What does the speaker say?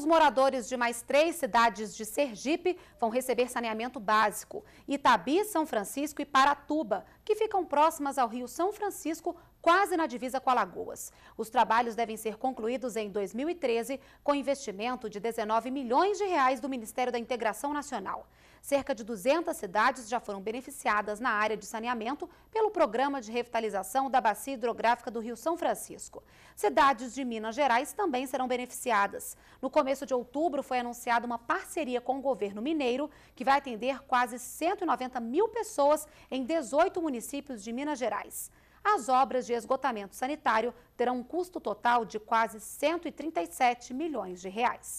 os moradores de mais três cidades de Sergipe vão receber saneamento básico. Itabi, São Francisco e Paratuba, que ficam próximas ao rio São Francisco, quase na divisa com Alagoas. Os trabalhos devem ser concluídos em 2013, com investimento de 19 milhões de reais do Ministério da Integração Nacional cerca de 200 cidades já foram beneficiadas na área de saneamento pelo Programa de Revitalização da Bacia Hidrográfica do Rio São Francisco. Cidades de Minas Gerais também serão beneficiadas. No começo de outubro foi anunciada uma parceria com o governo mineiro, que vai atender quase 190 mil pessoas em 18 municípios de Minas Gerais. As obras de esgotamento sanitário terão um custo total de quase 137 milhões de reais.